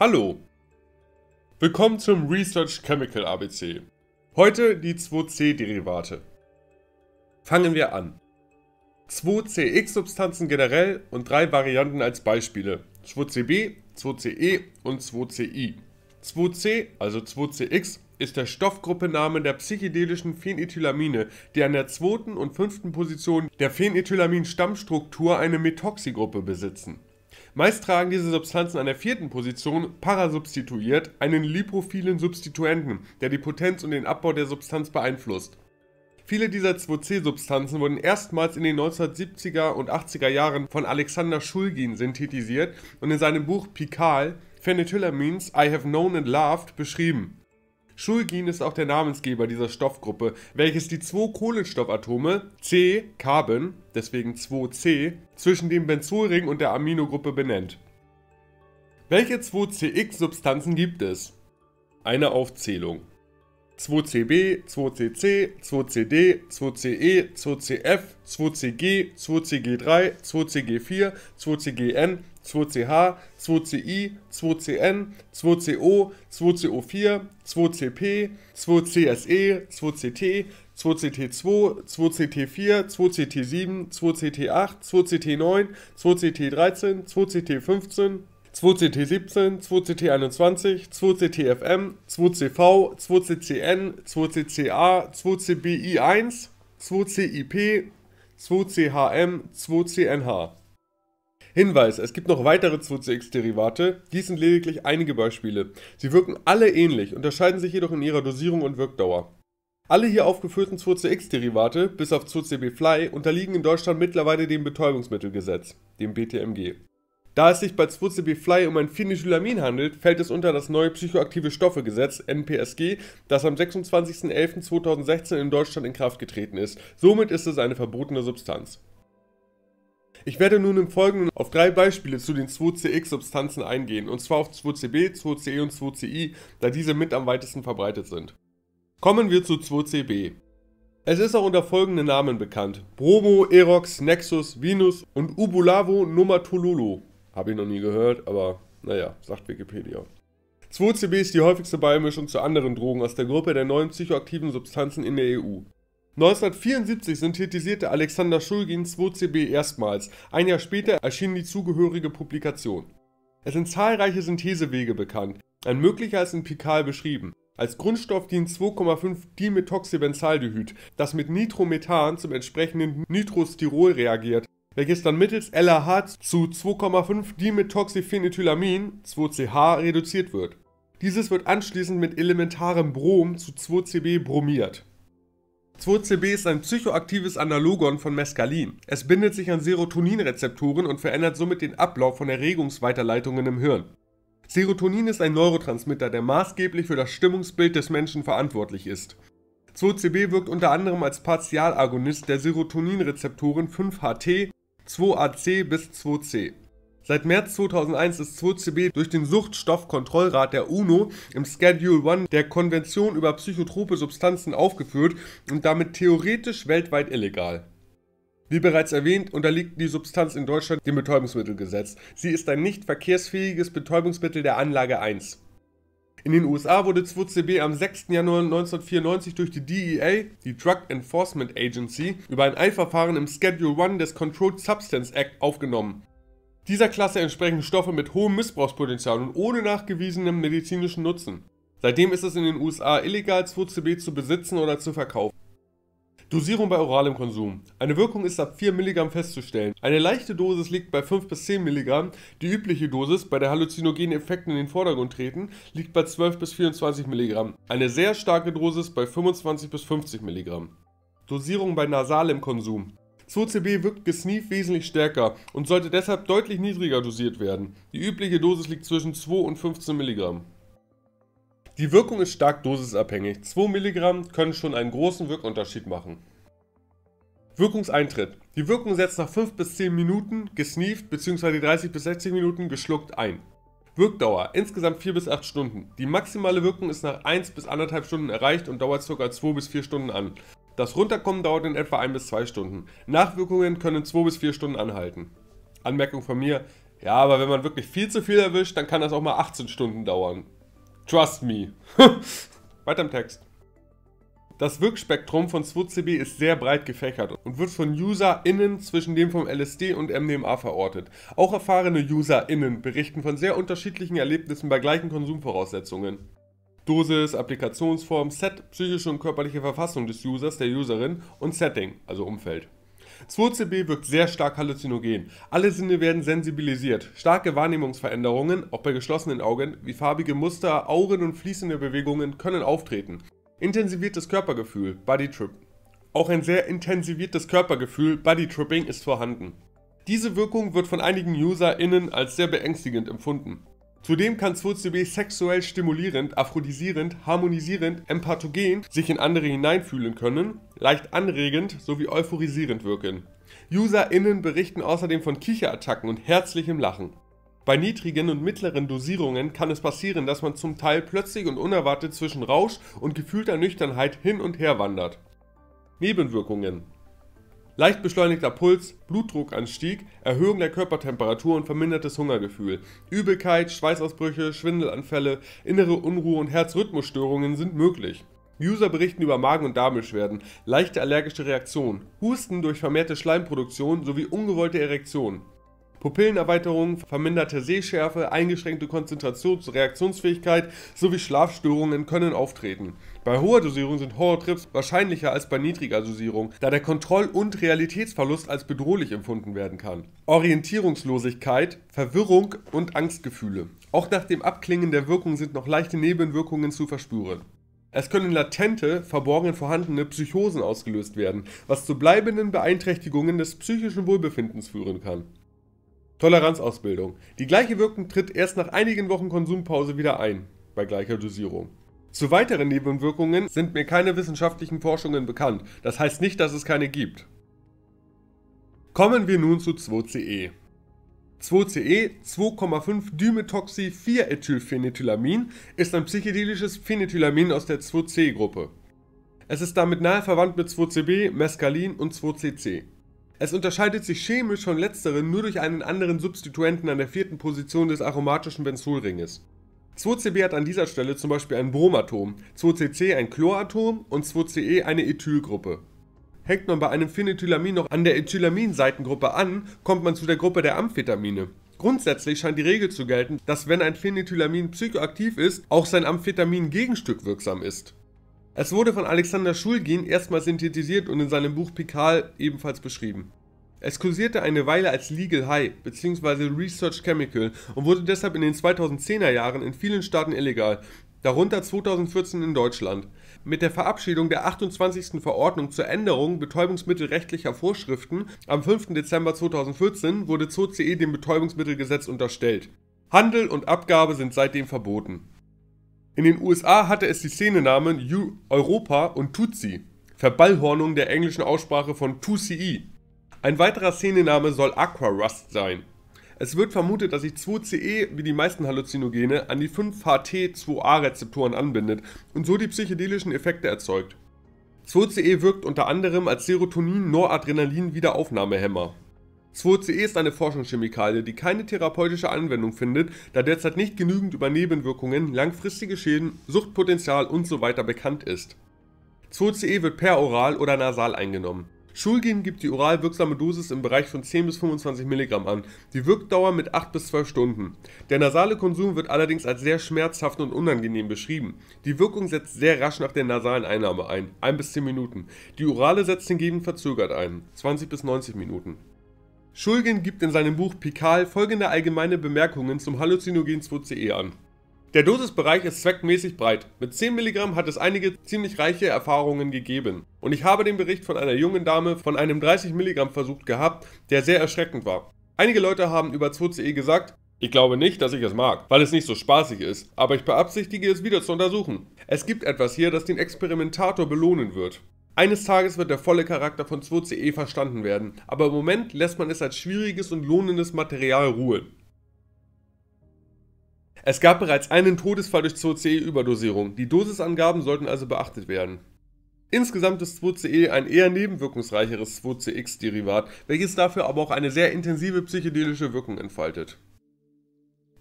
Hallo! Willkommen zum Research Chemical ABC. Heute die 2C-Derivate. Fangen wir an. 2CX-Substanzen generell und drei Varianten als Beispiele. 2CB, 2CE und 2CI. 2C, also 2CX, ist der Stoffgruppenname der psychedelischen Phenethylamine, die an der zweiten und fünften Position der Phenethylamin-Stammstruktur eine Methoxygruppe besitzen. Meist tragen diese Substanzen an der vierten Position, parasubstituiert, einen lipophilen Substituenten, der die Potenz und den Abbau der Substanz beeinflusst. Viele dieser 2C-Substanzen wurden erstmals in den 1970er und 80er Jahren von Alexander Schulgin synthetisiert und in seinem Buch Pikal, Phenethylamines I Have Known and Loved beschrieben. Schulgin ist auch der Namensgeber dieser Stoffgruppe, welches die zwei Kohlenstoffatome C, Carbon, deswegen 2C, zwischen dem Benzolring und der Aminogruppe benennt. Welche 2CX-Substanzen gibt es? Eine Aufzählung. 2CB, 2CC, 2CD, 2CE, 2CF, 2CG, 2CG3, 2CG4, 2CGN, 2CH, 2CI, 2CN, 2CO, 2CO4, 2CP, 2CSE, 2CT, 2CT2, 2CT4, 2CT7, 2CT8, 2CT9, 2CT13, 2CT15, 2CT17, 2CT21, 2CTFM, 2CV, 2CCN, 2CCA, 2CBI1, 2CIP, 2CHM, 2CNH. Hinweis, es gibt noch weitere 2,6-Derivate, dies sind lediglich einige Beispiele. Sie wirken alle ähnlich, unterscheiden sich jedoch in ihrer Dosierung und Wirkdauer. Alle hier aufgeführten 2,6-Derivate, bis auf 2,CB-Fly, unterliegen in Deutschland mittlerweile dem Betäubungsmittelgesetz, dem BTMG. Da es sich bei 2CB-Fly um ein Phenycylamin handelt, fällt es unter das neue psychoaktive Stoffegesetz NPSG, das am 26.11.2016 in Deutschland in Kraft getreten ist. Somit ist es eine verbotene Substanz. Ich werde nun im Folgenden auf drei Beispiele zu den 2CX-Substanzen eingehen, und zwar auf 2CB, 2CE und 2CI, da diese mit am weitesten verbreitet sind. Kommen wir zu 2CB. Es ist auch unter folgenden Namen bekannt. Bromo, Erox, Nexus, Venus und Ubulavo Nomatolulu. Habe ich noch nie gehört, aber naja, sagt Wikipedia. 2CB ist die häufigste Beimischung zu anderen Drogen aus der Gruppe der neuen psychoaktiven Substanzen in der EU. 1974 synthetisierte Alexander Schulgin 2CB erstmals, ein Jahr später erschien die zugehörige Publikation. Es sind zahlreiche Synthesewege bekannt, ein möglicher ist in Pikal beschrieben. Als Grundstoff dient 25 dimethoxybenzaldehyd das mit Nitromethan zum entsprechenden Nitrostyrol reagiert, welches dann mittels LAH zu 2,5-Dimetoxyphenethylamin 2CH reduziert wird. Dieses wird anschließend mit elementarem Brom zu 2CB bromiert 2CB ist ein psychoaktives Analogon von Mescalin. Es bindet sich an Serotoninrezeptoren und verändert somit den Ablauf von Erregungsweiterleitungen im Hirn. Serotonin ist ein Neurotransmitter, der maßgeblich für das Stimmungsbild des Menschen verantwortlich ist. 2CB wirkt unter anderem als Partialagonist der Serotoninrezeptoren 5HT, 2AC bis 2C. Seit März 2001 ist 2CB durch den Suchtstoffkontrollrat der UNO im Schedule 1 der Konvention über psychotrope Substanzen aufgeführt und damit theoretisch weltweit illegal. Wie bereits erwähnt, unterliegt die Substanz in Deutschland dem Betäubungsmittelgesetz. Sie ist ein nicht verkehrsfähiges Betäubungsmittel der Anlage 1. In den USA wurde 2CB am 6. Januar 1994 durch die DEA, die Drug Enforcement Agency, über ein Eilverfahren im Schedule 1 des Controlled Substance Act aufgenommen. Dieser Klasse entsprechen Stoffe mit hohem Missbrauchspotenzial und ohne nachgewiesenem medizinischen Nutzen. Seitdem ist es in den USA illegal, 2CB zu besitzen oder zu verkaufen. Dosierung bei oralem Konsum. Eine Wirkung ist ab 4 mg festzustellen. Eine leichte Dosis liegt bei 5 bis 10 mg. Die übliche Dosis, bei der halluzinogenen Effekte in den Vordergrund treten, liegt bei 12 bis 24 mg. Eine sehr starke Dosis bei 25 bis 50 mg. Dosierung bei nasalem Konsum. 2CB wirkt gesneeft wesentlich stärker und sollte deshalb deutlich niedriger dosiert werden. Die übliche Dosis liegt zwischen 2 und 15 Milligramm. Die Wirkung ist stark dosisabhängig. 2 Milligramm können schon einen großen Wirkunterschied machen. Wirkungseintritt. Die Wirkung setzt nach 5 bis 10 Minuten gesneeft bzw. 30 bis 60 Minuten geschluckt ein. Wirkdauer insgesamt 4 bis 8 Stunden. Die maximale Wirkung ist nach 1 bis 1,5 Stunden erreicht und dauert ca. 2 bis 4 Stunden an. Das Runterkommen dauert in etwa 1 bis zwei Stunden. Nachwirkungen können 2 bis vier Stunden anhalten. Anmerkung von mir, ja, aber wenn man wirklich viel zu viel erwischt, dann kann das auch mal 18 Stunden dauern. Trust me. Weiter im Text. Das Wirkspektrum von 2CB ist sehr breit gefächert und wird von UserInnen zwischen dem vom LSD und MDMA verortet. Auch erfahrene UserInnen berichten von sehr unterschiedlichen Erlebnissen bei gleichen Konsumvoraussetzungen. Dosis, Applikationsform, Set, psychische und körperliche Verfassung des Users, der Userin und Setting, also Umfeld. 2CB wirkt sehr stark halluzinogen. Alle Sinne werden sensibilisiert. Starke Wahrnehmungsveränderungen, auch bei geschlossenen Augen, wie farbige Muster, Auren und fließende Bewegungen können auftreten. Intensiviertes Körpergefühl, Bodytrip. Auch ein sehr intensiviertes Körpergefühl, Bodytripping, ist vorhanden. Diese Wirkung wird von einigen UserInnen als sehr beängstigend empfunden. Zudem kann 2CB sexuell stimulierend, aphrodisierend, harmonisierend, empathogen sich in andere hineinfühlen können, leicht anregend sowie euphorisierend wirken. UserInnen berichten außerdem von Kicherattacken und herzlichem Lachen. Bei niedrigen und mittleren Dosierungen kann es passieren, dass man zum Teil plötzlich und unerwartet zwischen Rausch und gefühlter Nüchternheit hin und her wandert. Nebenwirkungen Leicht beschleunigter Puls, Blutdruckanstieg, Erhöhung der Körpertemperatur und vermindertes Hungergefühl. Übelkeit, Schweißausbrüche, Schwindelanfälle, innere Unruhe und Herzrhythmusstörungen sind möglich. User berichten über Magen- und Darmbeschwerden, leichte allergische Reaktionen, Husten durch vermehrte Schleimproduktion sowie ungewollte Erektionen. Pupillenerweiterung, verminderte Sehschärfe, eingeschränkte Konzentrations- und Reaktionsfähigkeit sowie Schlafstörungen können auftreten. Bei hoher Dosierung sind Horrortrips wahrscheinlicher als bei niedriger Dosierung, da der Kontroll- und Realitätsverlust als bedrohlich empfunden werden kann. Orientierungslosigkeit, Verwirrung und Angstgefühle. Auch nach dem Abklingen der Wirkung sind noch leichte Nebenwirkungen zu verspüren. Es können latente, verborgen vorhandene Psychosen ausgelöst werden, was zu bleibenden Beeinträchtigungen des psychischen Wohlbefindens führen kann. Toleranzausbildung. Die gleiche Wirkung tritt erst nach einigen Wochen Konsumpause wieder ein, bei gleicher Dosierung. Zu weiteren Nebenwirkungen sind mir keine wissenschaftlichen Forschungen bekannt, das heißt nicht, dass es keine gibt. Kommen wir nun zu 2CE. 2CE 2,5 Dimetoxy 4 Ethylphenethylamin ist ein psychedelisches Phenethylamin aus der 2C-Gruppe. Es ist damit nahe verwandt mit 2CB, Mescalin und 2CC. Es unterscheidet sich chemisch von letzteren nur durch einen anderen Substituenten an der vierten Position des aromatischen Benzolringes. 2CB hat an dieser Stelle zum Beispiel ein Bromatom, 2CC ein Chloratom und 2CE eine Ethylgruppe. Hängt man bei einem Phenethylamin noch an der Ethylamin-Seitengruppe an, kommt man zu der Gruppe der Amphetamine. Grundsätzlich scheint die Regel zu gelten, dass wenn ein Phenethylamin psychoaktiv ist, auch sein Amphetamin-Gegenstück wirksam ist. Es wurde von Alexander Schulgin erstmal synthetisiert und in seinem Buch Pikal ebenfalls beschrieben. Es kursierte eine Weile als Legal High bzw. Research Chemical und wurde deshalb in den 2010er Jahren in vielen Staaten illegal, darunter 2014 in Deutschland. Mit der Verabschiedung der 28. Verordnung zur Änderung betäubungsmittelrechtlicher Vorschriften am 5. Dezember 2014 wurde ZOCE dem Betäubungsmittelgesetz unterstellt. Handel und Abgabe sind seitdem verboten. In den USA hatte es die Szenenamen Europa und Tutsi, Verballhornung der englischen Aussprache von Tutsi. Ein weiterer Szenename soll Aqua Rust sein. Es wird vermutet, dass sich 2CE wie die meisten Halluzinogene an die 5-HT2A-Rezeptoren anbindet und so die psychedelischen Effekte erzeugt. 2CE wirkt unter anderem als Serotonin-Noradrenalin-Wiederaufnahmehemmer. 2CE ist eine Forschungschemikalie, die keine therapeutische Anwendung findet, da derzeit nicht genügend über Nebenwirkungen, langfristige Schäden, Suchtpotenzial usw. So bekannt ist. 2CE wird peroral oder nasal eingenommen. Schulgen gibt die oral wirksame Dosis im Bereich von 10 bis 25 mg an, die Wirkdauer mit 8 bis 12 Stunden. Der nasale Konsum wird allerdings als sehr schmerzhaft und unangenehm beschrieben. Die Wirkung setzt sehr rasch nach der nasalen Einnahme ein, 1 bis 10 Minuten. Die orale setzt hingegen verzögert ein, 20 bis 90 Minuten. Schulgen gibt in seinem Buch Pikal folgende allgemeine Bemerkungen zum Halluzinogen 2CE an. Der Dosisbereich ist zweckmäßig breit. Mit 10 mg hat es einige ziemlich reiche Erfahrungen gegeben. Und ich habe den Bericht von einer jungen Dame von einem 30 mg Versuch gehabt, der sehr erschreckend war. Einige Leute haben über 2CE gesagt, ich glaube nicht, dass ich es mag, weil es nicht so spaßig ist, aber ich beabsichtige es wieder zu untersuchen. Es gibt etwas hier, das den Experimentator belohnen wird. Eines Tages wird der volle Charakter von 2CE verstanden werden, aber im Moment lässt man es als schwieriges und lohnendes Material ruhen. Es gab bereits einen Todesfall durch 2CE-Überdosierung, die Dosisangaben sollten also beachtet werden. Insgesamt ist 2CE ein eher nebenwirkungsreicheres 2CX-Derivat, welches dafür aber auch eine sehr intensive psychedelische Wirkung entfaltet.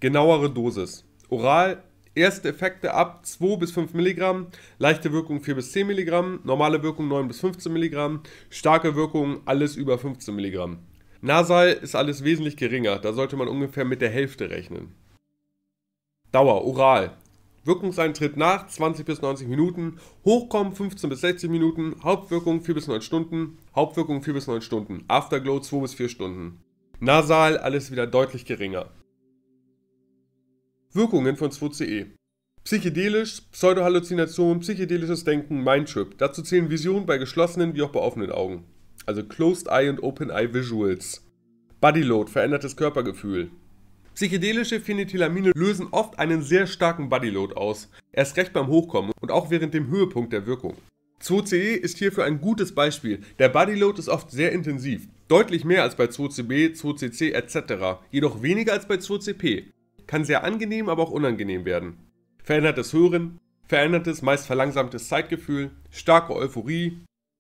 Genauere Dosis. Oral, Erste Effekte ab 2 bis 5 Milligramm, leichte Wirkung 4 bis 10 Milligramm, normale Wirkung 9 bis 15 Milligramm, starke Wirkung alles über 15 Milligramm. Nasal ist alles wesentlich geringer, da sollte man ungefähr mit der Hälfte rechnen. Dauer oral. Wirkungseintritt nach 20 bis 90 Minuten, Hochkommen 15 bis 60 Minuten, Hauptwirkung 4 bis 9 Stunden, Hauptwirkung 4 bis 9 Stunden, Afterglow 2 bis 4 Stunden. Nasal alles wieder deutlich geringer. Wirkungen von 2CE. Psychedelisch, Pseudohalluzination, psychedelisches Denken, Mindtrip. Dazu zählen Visionen bei geschlossenen wie auch bei offenen Augen. Also Closed Eye und Open Eye Visuals. Bodyload, verändertes Körpergefühl. Psychedelische Phenethylamine lösen oft einen sehr starken Bodyload aus, erst recht beim Hochkommen und auch während dem Höhepunkt der Wirkung. 2CE ist hierfür ein gutes Beispiel. Der Bodyload ist oft sehr intensiv, deutlich mehr als bei 2CB, 2CC etc., jedoch weniger als bei 2CP kann sehr angenehm, aber auch unangenehm werden. Verändertes Hören, verändertes, meist verlangsamtes Zeitgefühl, starke Euphorie,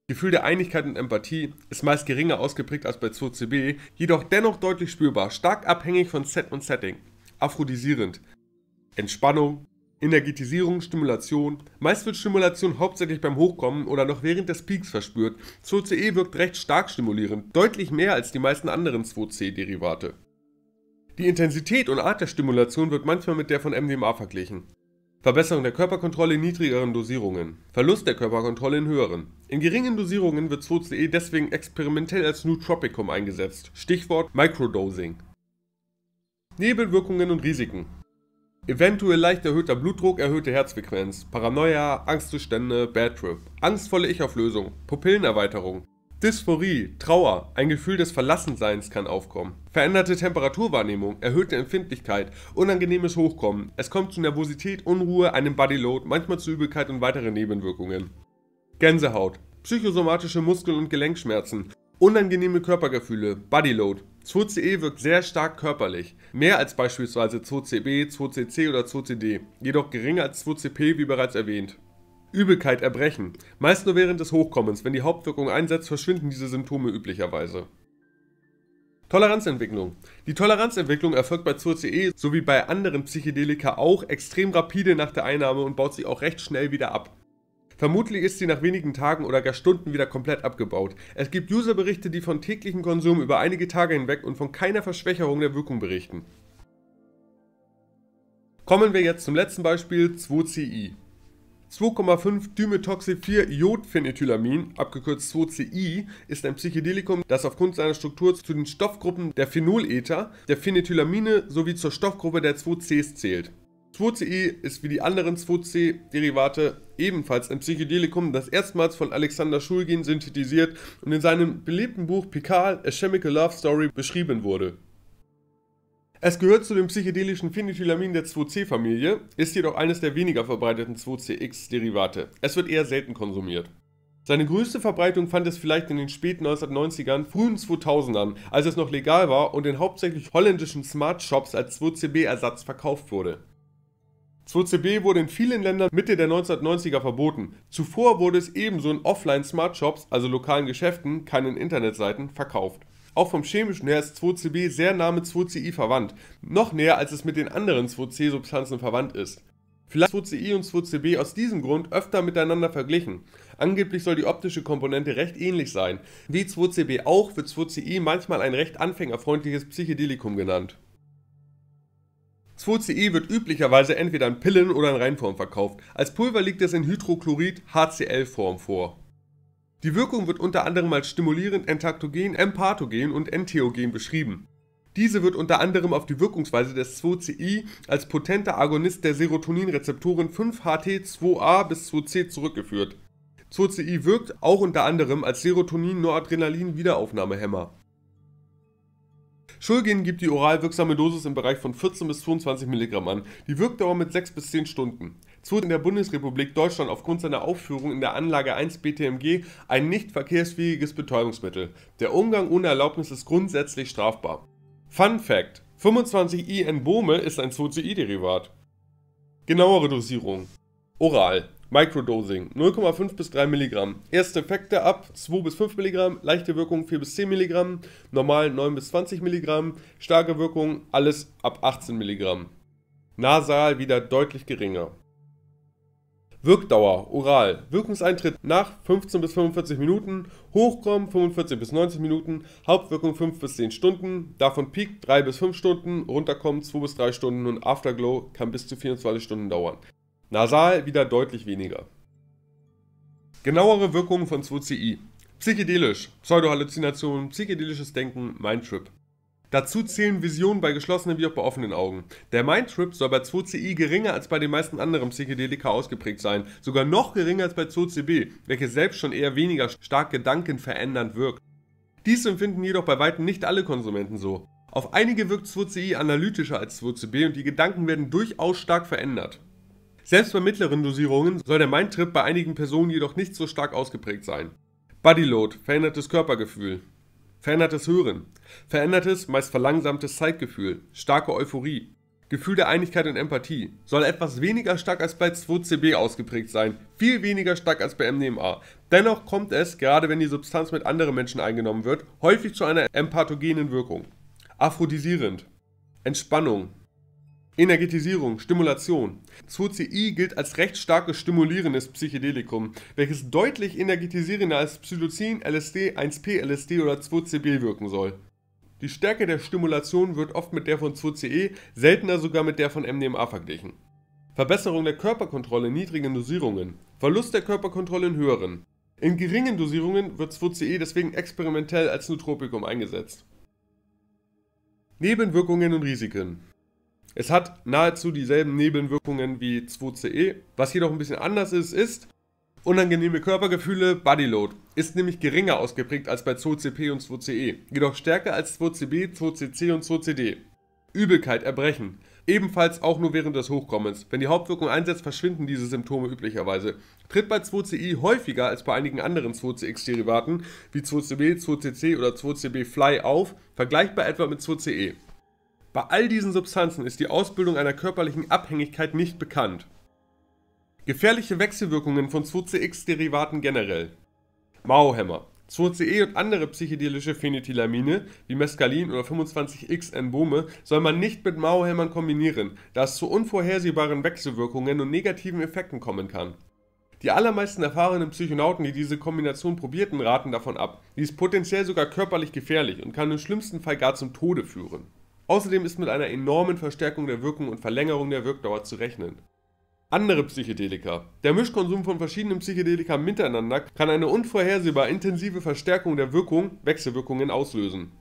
Gefühl der Einigkeit und Empathie ist meist geringer ausgeprägt als bei 2CB, jedoch dennoch deutlich spürbar, stark abhängig von Set und Setting. Aphrodisierend. Entspannung, Energetisierung, Stimulation. Meist wird Stimulation hauptsächlich beim Hochkommen oder noch während des Peaks verspürt. 2CE wirkt recht stark stimulierend, deutlich mehr als die meisten anderen 2C-Derivate. Die Intensität und Art der Stimulation wird manchmal mit der von MDMA verglichen. Verbesserung der Körperkontrolle in niedrigeren Dosierungen. Verlust der Körperkontrolle in höheren. In geringen Dosierungen wird 2CE deswegen experimentell als Nootropicum eingesetzt. Stichwort Microdosing. Nebenwirkungen und Risiken. Eventuell leicht erhöhter Blutdruck, erhöhte Herzfrequenz, Paranoia, Angstzustände, Bad Trip, angstvolle Ich-Auflösung, Pupillenerweiterung, Dysphorie, Trauer, ein Gefühl des Verlassenseins kann aufkommen. Veränderte Temperaturwahrnehmung, erhöhte Empfindlichkeit, unangenehmes Hochkommen. Es kommt zu Nervosität, Unruhe, einem Bodyload, manchmal zu Übelkeit und weiteren Nebenwirkungen. Gänsehaut, psychosomatische Muskel- und Gelenkschmerzen, unangenehme Körpergefühle, Bodyload. 2CE wirkt sehr stark körperlich, mehr als beispielsweise 2CB, 2CC oder 2CD, jedoch geringer als 2CP wie bereits erwähnt. Übelkeit, Erbrechen. Meist nur während des Hochkommens. Wenn die Hauptwirkung einsetzt, verschwinden diese Symptome üblicherweise. Toleranzentwicklung. Die Toleranzentwicklung erfolgt bei CE sowie bei anderen Psychedelika auch extrem rapide nach der Einnahme und baut sich auch recht schnell wieder ab. Vermutlich ist sie nach wenigen Tagen oder gar Stunden wieder komplett abgebaut. Es gibt Userberichte, die von täglichen Konsum über einige Tage hinweg und von keiner Verschwächerung der Wirkung berichten. Kommen wir jetzt zum letzten Beispiel 2CI. 2,5 Dimetoxy4 Iodphenethylamin, abgekürzt 2CI, ist ein Psychedelikum, das aufgrund seiner Struktur zu den Stoffgruppen der Phenolether, der Phenethylamine sowie zur Stoffgruppe der 2Cs zählt. 2CI ist wie die anderen 2C-Derivate ebenfalls ein Psychedelikum, das erstmals von Alexander Schulgin synthetisiert und in seinem beliebten Buch Picard, A Chemical Love Story beschrieben wurde. Es gehört zu dem psychedelischen Phenethylamin der 2C-Familie, ist jedoch eines der weniger verbreiteten 2CX-Derivate. Es wird eher selten konsumiert. Seine größte Verbreitung fand es vielleicht in den späten 1990ern, frühen 2000ern, als es noch legal war und in hauptsächlich holländischen Smart Shops als 2CB-Ersatz verkauft wurde. 2CB wurde in vielen Ländern Mitte der 1990er verboten. Zuvor wurde es ebenso in Offline-Smart Shops, also lokalen Geschäften, keinen Internetseiten, verkauft. Auch vom chemischen her ist 2CB sehr nah mit 2CI verwandt, noch näher als es mit den anderen 2C-Substanzen verwandt ist. Vielleicht 2CI und 2CB aus diesem Grund öfter miteinander verglichen. Angeblich soll die optische Komponente recht ähnlich sein. Wie 2CB auch wird 2CI manchmal ein recht anfängerfreundliches Psychedelikum genannt. 2CI wird üblicherweise entweder in Pillen oder in Reinform verkauft. Als Pulver liegt es in Hydrochlorid-HCl-Form vor. Die Wirkung wird unter anderem als stimulierend entaktogen, empathogen und entheogen beschrieben. Diese wird unter anderem auf die Wirkungsweise des 2CI als potenter Agonist der Serotoninrezeptoren 5-HT2A bis 2C zurückgeführt. 2CI wirkt auch unter anderem als Serotonin-Noradrenalin-Wiederaufnahmehemmer. Schulgen gibt die oral wirksame Dosis im Bereich von 14 bis 22 mg an, die Wirkdauer mit 6 bis 10 Stunden so in der Bundesrepublik Deutschland aufgrund seiner Aufführung in der Anlage 1 BTMG ein nicht verkehrsfähiges Betäubungsmittel. Der Umgang ohne Erlaubnis ist grundsätzlich strafbar. Fun Fact: 25IN Bome ist ein 2 ci derivat Genauere Dosierung: Oral. Microdosing 0,5 bis 3 mg. Erste Effekte ab 2 bis 5 mg, leichte Wirkung 4 bis 10 mg, normal 9 bis 20 mg, starke Wirkung alles ab 18 mg. Nasal wieder deutlich geringer. Wirkdauer oral. Wirkungseintritt nach 15 bis 45 Minuten, Hochkommen 45 bis 90 Minuten, Hauptwirkung 5 bis 10 Stunden, davon Peak 3 bis 5 Stunden, Runterkommen 2 bis 3 Stunden und Afterglow kann bis zu 24 Stunden dauern. Nasal wieder deutlich weniger. Genauere Wirkungen von 2CI. Psychedelisch, Pseudohalluzinationen, psychedelisches Denken, Mindtrip. Dazu zählen Visionen bei geschlossenen wie auch bei offenen Augen. Der Mindtrip soll bei 2CI geringer als bei den meisten anderen Psychedelika ausgeprägt sein, sogar noch geringer als bei 2CB, welches selbst schon eher weniger stark gedankenverändernd wirkt. Dies empfinden jedoch bei weitem nicht alle Konsumenten so. Auf einige wirkt 2CI analytischer als 2CB und die Gedanken werden durchaus stark verändert. Selbst bei mittleren Dosierungen soll der Mindtrip bei einigen Personen jedoch nicht so stark ausgeprägt sein. Bodyload, verändertes Körpergefühl. Verändertes Hören. Verändertes, meist verlangsamtes Zeitgefühl. Starke Euphorie. Gefühl der Einigkeit und Empathie soll etwas weniger stark als bei 2CB ausgeprägt sein, viel weniger stark als bei MDMA. Dennoch kommt es, gerade wenn die Substanz mit anderen Menschen eingenommen wird, häufig zu einer empathogenen Wirkung. Aphrodisierend. Entspannung. Energetisierung, Stimulation. 2 CoCI gilt als recht starkes stimulierendes Psychedelikum, welches deutlich energetisierender als Psilocin, LSD, 1P, LSD oder 2CB wirken soll. Die Stärke der Stimulation wird oft mit der von 2CE, seltener sogar mit der von MDMA verglichen. Verbesserung der Körperkontrolle in niedrigen Dosierungen, Verlust der Körperkontrolle in höheren. In geringen Dosierungen wird 2CE deswegen experimentell als Nootropikum eingesetzt. Nebenwirkungen und Risiken es hat nahezu dieselben Nebenwirkungen wie 2CE. Was jedoch ein bisschen anders ist, ist unangenehme Körpergefühle, Bodyload. Ist nämlich geringer ausgeprägt als bei 2CP und 2CE, jedoch stärker als 2CB, 2CC und 2CD. Übelkeit, Erbrechen. Ebenfalls auch nur während des Hochkommens. Wenn die Hauptwirkung einsetzt, verschwinden diese Symptome üblicherweise. Tritt bei 2CI häufiger als bei einigen anderen 2CX-Derivaten wie 2CB, 2CC oder 2CB Fly auf, vergleichbar etwa mit 2CE. Bei all diesen Substanzen ist die Ausbildung einer körperlichen Abhängigkeit nicht bekannt. Gefährliche Wechselwirkungen von 2CX-Derivaten generell. Mauhämmer, 2CE und andere psychedelische Phenethylamine wie Mescalin oder 25X-Embome soll man nicht mit Mauhämmern kombinieren, da es zu unvorhersehbaren Wechselwirkungen und negativen Effekten kommen kann. Die allermeisten erfahrenen Psychonauten, die diese Kombination probierten, raten davon ab. Dies ist potenziell sogar körperlich gefährlich und kann im schlimmsten Fall gar zum Tode führen. Außerdem ist mit einer enormen Verstärkung der Wirkung und Verlängerung der Wirkdauer zu rechnen. Andere Psychedelika. Der Mischkonsum von verschiedenen Psychedelika miteinander kann eine unvorhersehbar intensive Verstärkung der Wirkung, Wechselwirkungen auslösen.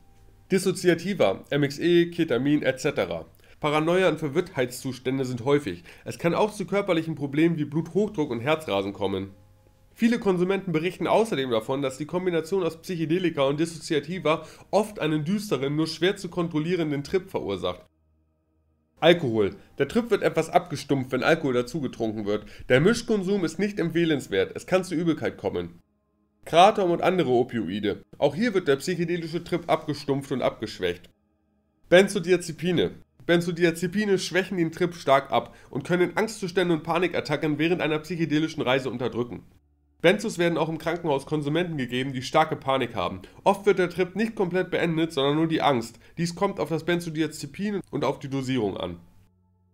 Dissoziativa, MXE, Ketamin etc. Paranoia und Verwirrtheitszustände sind häufig. Es kann auch zu körperlichen Problemen wie Bluthochdruck und Herzrasen kommen. Viele Konsumenten berichten außerdem davon, dass die Kombination aus Psychedelika und Dissoziativa oft einen düsteren, nur schwer zu kontrollierenden Trip verursacht. Alkohol. Der Trip wird etwas abgestumpft, wenn Alkohol dazu getrunken wird. Der Mischkonsum ist nicht empfehlenswert, es kann zu Übelkeit kommen. Kratom und andere Opioide. Auch hier wird der psychedelische Trip abgestumpft und abgeschwächt. Benzodiazepine. Benzodiazepine schwächen den Trip stark ab und können Angstzustände und Panikattacken während einer psychedelischen Reise unterdrücken. Benzos werden auch im Krankenhaus Konsumenten gegeben, die starke Panik haben. Oft wird der Trip nicht komplett beendet, sondern nur die Angst. Dies kommt auf das Benzodiazepin und auf die Dosierung an.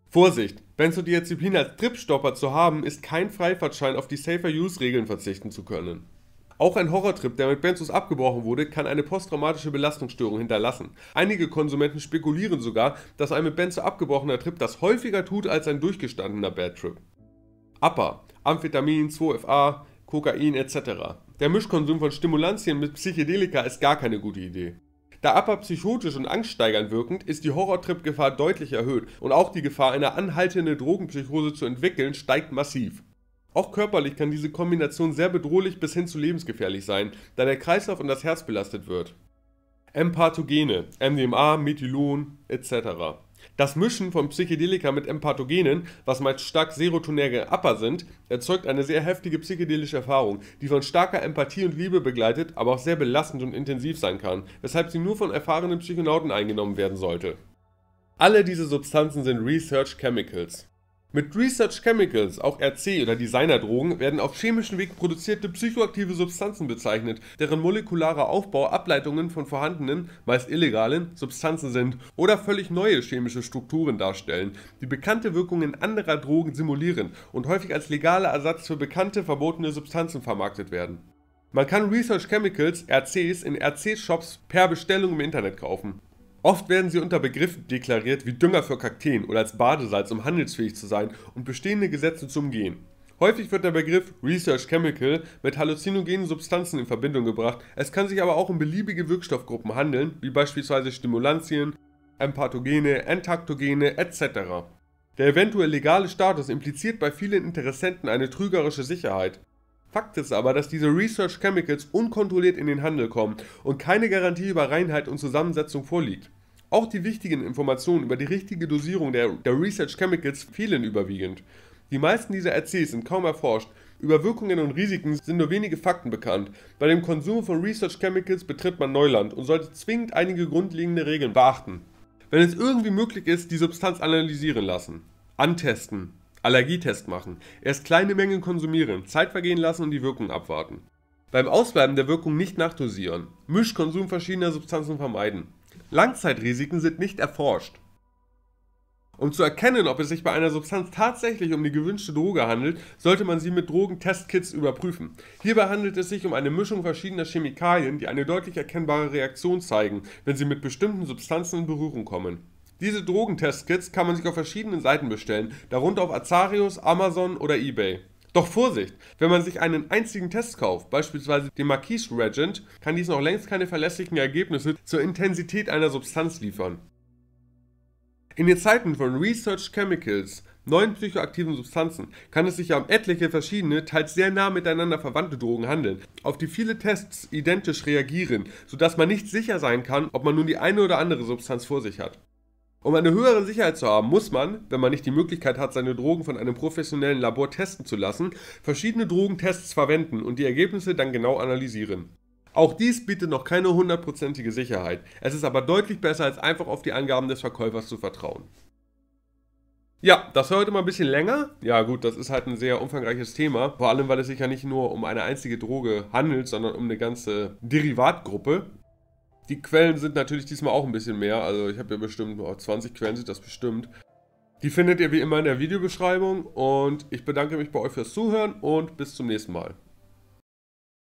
Vorsicht! Benzodiazepin als Tripstopper zu haben, ist kein Freifahrtschein, auf die Safer-Use-Regeln verzichten zu können. Auch ein Horrortrip, der mit Benzos abgebrochen wurde, kann eine posttraumatische Belastungsstörung hinterlassen. Einige Konsumenten spekulieren sogar, dass ein mit Benzo abgebrochener Trip das häufiger tut als ein durchgestandener Bad Trip. APA, Amphetamin, 2FA, Kokain etc. Der Mischkonsum von Stimulantien mit Psychedelika ist gar keine gute Idee. Da APA psychotisch und angststeigernd wirkend, ist die Horrortrip-Gefahr deutlich erhöht und auch die Gefahr, eine anhaltende Drogenpsychose zu entwickeln, steigt massiv. Auch körperlich kann diese Kombination sehr bedrohlich bis hin zu lebensgefährlich sein, da der Kreislauf und das Herz belastet wird. M-Pathogene, MDMA, Methylon etc. Das Mischen von Psychedelika mit Empathogenen, was meist stark serotonäre Upper sind, erzeugt eine sehr heftige psychedelische Erfahrung, die von starker Empathie und Liebe begleitet, aber auch sehr belastend und intensiv sein kann, weshalb sie nur von erfahrenen Psychonauten eingenommen werden sollte. Alle diese Substanzen sind Research Chemicals. Mit Research Chemicals, auch RC oder Designerdrogen, werden auf chemischen Weg produzierte psychoaktive Substanzen bezeichnet, deren molekularer Aufbau Ableitungen von vorhandenen, meist illegalen, Substanzen sind oder völlig neue chemische Strukturen darstellen, die bekannte Wirkungen anderer Drogen simulieren und häufig als legaler Ersatz für bekannte verbotene Substanzen vermarktet werden. Man kann Research Chemicals, RCs, in RC-Shops per Bestellung im Internet kaufen. Oft werden sie unter Begriffen deklariert wie Dünger für Kakteen oder als Badesalz, um handelsfähig zu sein und bestehende Gesetze zu umgehen. Häufig wird der Begriff Research Chemical mit halluzinogenen Substanzen in Verbindung gebracht. Es kann sich aber auch um beliebige Wirkstoffgruppen handeln, wie beispielsweise Stimulantien, Empathogene, Entaktogene etc. Der eventuell legale Status impliziert bei vielen Interessenten eine trügerische Sicherheit. Fakt ist aber, dass diese Research Chemicals unkontrolliert in den Handel kommen und keine Garantie über Reinheit und Zusammensetzung vorliegt. Auch die wichtigen Informationen über die richtige Dosierung der, der Research Chemicals fehlen überwiegend. Die meisten dieser RCs sind kaum erforscht, über Wirkungen und Risiken sind nur wenige Fakten bekannt. Bei dem Konsum von Research Chemicals betritt man Neuland und sollte zwingend einige grundlegende Regeln beachten. Wenn es irgendwie möglich ist, die Substanz analysieren lassen. Antesten. Allergietest machen. Erst kleine Mengen konsumieren, Zeit vergehen lassen und die Wirkung abwarten. Beim Ausbleiben der Wirkung nicht nachdosieren. Mischkonsum verschiedener Substanzen vermeiden. Langzeitrisiken sind nicht erforscht. Um zu erkennen, ob es sich bei einer Substanz tatsächlich um die gewünschte Droge handelt, sollte man sie mit Drogentestkits überprüfen. Hierbei handelt es sich um eine Mischung verschiedener Chemikalien, die eine deutlich erkennbare Reaktion zeigen, wenn sie mit bestimmten Substanzen in Berührung kommen. Diese Drogentestkits kann man sich auf verschiedenen Seiten bestellen, darunter auf Azarius, Amazon oder eBay. Doch Vorsicht, wenn man sich einen einzigen Test kauft, beispielsweise den Marquis Regent, kann dies noch längst keine verlässlichen Ergebnisse zur Intensität einer Substanz liefern. In den Zeiten von Research Chemicals, neuen psychoaktiven Substanzen, kann es sich ja um etliche verschiedene, teils sehr nah miteinander verwandte Drogen handeln, auf die viele Tests identisch reagieren, sodass man nicht sicher sein kann, ob man nun die eine oder andere Substanz vor sich hat. Um eine höhere Sicherheit zu haben, muss man, wenn man nicht die Möglichkeit hat, seine Drogen von einem professionellen Labor testen zu lassen, verschiedene Drogentests verwenden und die Ergebnisse dann genau analysieren. Auch dies bietet noch keine hundertprozentige Sicherheit, es ist aber deutlich besser, als einfach auf die Angaben des Verkäufers zu vertrauen. Ja, das war heute mal ein bisschen länger. Ja gut, das ist halt ein sehr umfangreiches Thema, vor allem weil es sich ja nicht nur um eine einzige Droge handelt, sondern um eine ganze Derivatgruppe die Quellen sind natürlich diesmal auch ein bisschen mehr. Also ich habe ja bestimmt oh, 20 Quellen sind das bestimmt. Die findet ihr wie immer in der Videobeschreibung und ich bedanke mich bei euch fürs Zuhören und bis zum nächsten Mal.